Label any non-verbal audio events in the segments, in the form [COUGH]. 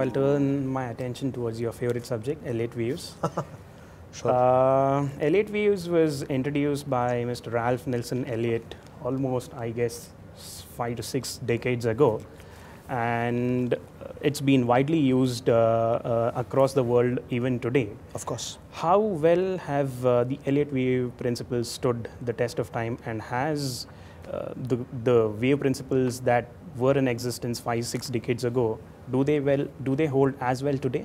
I'll turn my attention towards your favorite subject, Elliott views. [LAUGHS] sure. Uh, Elliott was introduced by Mr. Ralph Nelson Elliott almost, I guess, five to six decades ago. And it's been widely used uh, uh, across the world even today. Of course. How well have uh, the Elliott view principles stood the test of time and has uh, the, the principles that were in existence five, six decades ago do they well do they hold as well today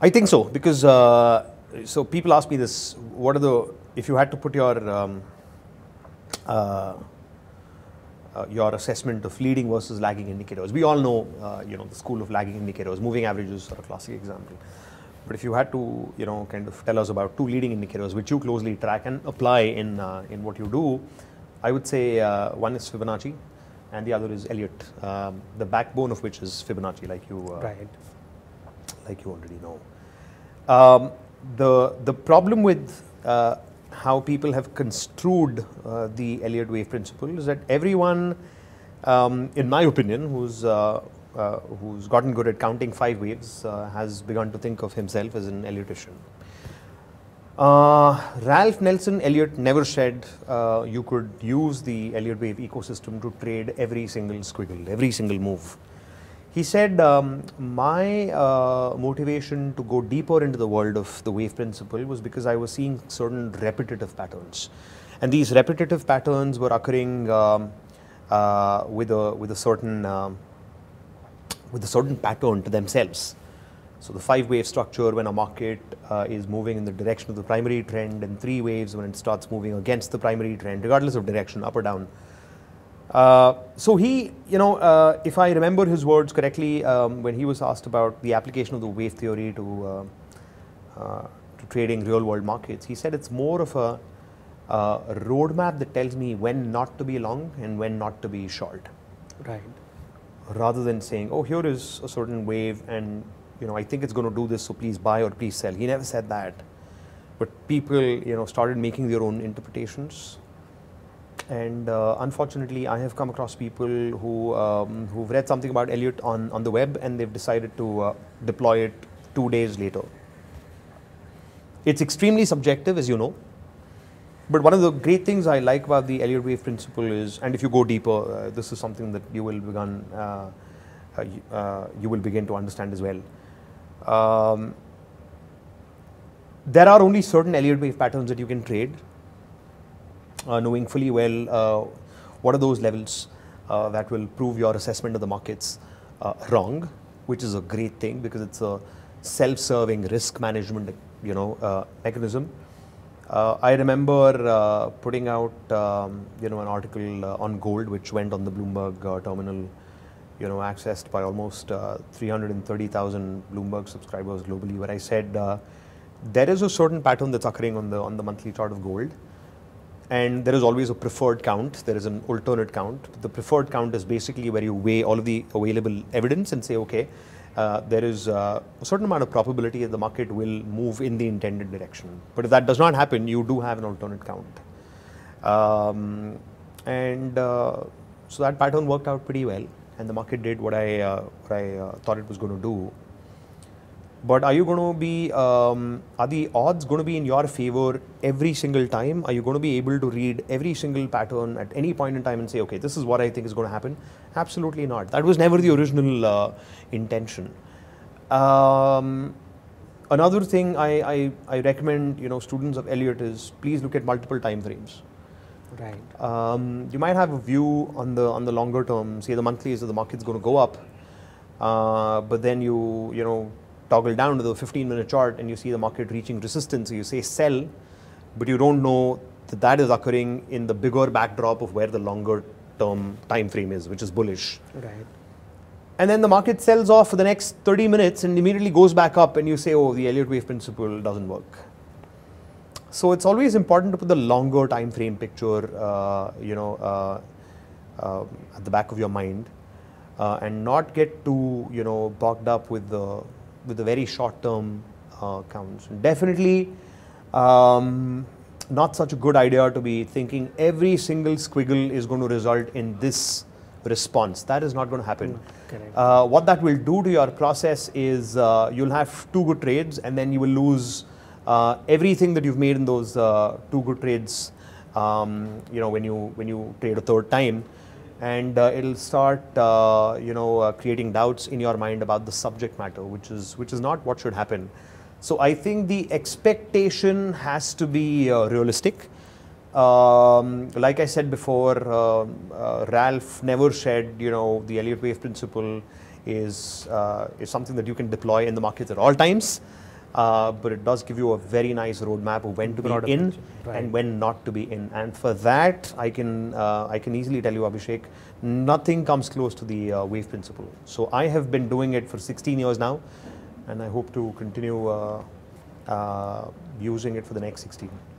i think so because uh, so people ask me this what are the if you had to put your um, uh, uh, your assessment of leading versus lagging indicators. We all know, uh, you know, the school of lagging indicators. Moving averages are a classic example. But if you had to, you know, kind of tell us about two leading indicators which you closely track and apply in uh, in what you do, I would say uh, one is Fibonacci and the other is Elliott, um, the backbone of which is Fibonacci, like you uh, right. like you already know. Um, the the problem with uh, how people have construed uh, the Elliott wave principle is that everyone, um, in my opinion, who's uh, uh, who's gotten good at counting five waves uh, has begun to think of himself as an Elliottician. Uh, Ralph Nelson Elliott never said uh, you could use the Elliott wave ecosystem to trade every single squiggle, every single move. He said, um, My uh, motivation to go deeper into the world of the wave principle was because I was seeing certain repetitive patterns. And these repetitive patterns were occurring um, uh, with, a, with, a certain, um, with a certain pattern to themselves. So the five wave structure when a market uh, is moving in the direction of the primary trend and three waves when it starts moving against the primary trend, regardless of direction, up or down. Uh, so he, you know, uh, if I remember his words correctly, um, when he was asked about the application of the wave theory to, uh, uh, to trading real world markets, he said it's more of a, a uh, roadmap that tells me when not to be long and when not to be short. Right. Rather than saying, oh, here is a certain wave and you know, I think it's going to do this, so please buy or please sell. He never said that. But people, you know, started making their own interpretations. And uh, unfortunately, I have come across people who, um, who've read something about Elliot on, on the web and they've decided to uh, deploy it two days later. It's extremely subjective, as you know. But one of the great things I like about the Elliott wave principle is, and if you go deeper, uh, this is something that you will begin, uh, uh, you, uh, you, will begin to understand as well. Um, there are only certain Elliott wave patterns that you can trade, uh, knowing fully well uh, what are those levels uh, that will prove your assessment of the markets uh, wrong, which is a great thing because it's a self-serving risk management, you know, uh, mechanism. Uh, I remember putting out, um, you know, an article on gold which went on the Bloomberg terminal you know, accessed by almost uh, 330,000 Bloomberg subscribers globally, where I said uh, there is a certain pattern that's occurring on the on the monthly chart of gold and there is always a preferred count there is an alternate count the preferred count is basically where you weigh all of the available evidence and say okay uh, there is uh, a certain amount of probability that the market will move in the intended direction but if that does not happen you do have an alternate count um, and uh, so that pattern worked out pretty well and the market did what I uh, what I uh, thought it was going to do. But are you going to be um, are the odds going to be in your favor every single time? Are you going to be able to read every single pattern at any point in time and say, okay, this is what I think is going to happen? Absolutely not. That was never the original uh, intention. Um, another thing I, I, I recommend you know students of Elliott is please look at multiple time frames. Right. Um, you might have a view on the on the longer term. Say the monthly is that the market's going to go up, uh, but then you you know toggle down to the 15 minute chart and you see the market reaching resistance. So you say sell, but you don't know that that is occurring in the bigger backdrop of where the longer term time frame is, which is bullish. Right. And then the market sells off for the next 30 minutes and immediately goes back up, and you say, oh, the Elliott wave principle doesn't work. So it's always important to put the longer time frame picture, uh, you know, uh, uh, at the back of your mind, uh, and not get too, you know, bogged up with the with the very short term uh, counts. Definitely, um, not such a good idea to be thinking every single squiggle is going to result in this response. That is not going to happen. Mm, uh, what that will do to your process is you'll have two good trades, and then you will lose uh, everything that you've made in those uh, two good trades, um, you know, when you when you trade a third time, and uh, it'll start uh, you know uh, creating doubts in your mind about the subject matter which is which is not what should happen so i think the expectation has to be uh, realistic um, like i said before um, ralph never said you know the elliott wave principle is is something that you can deploy in the markets at all times uh, but it does give you a very nice roadmap of when to be in right. and when not to be in. And for that, I can uh, I can easily tell you, Abhishek, nothing comes close to the uh, wave principle. So I have been doing it for 16 years now, and I hope to continue uh, uh, using it for the next 16.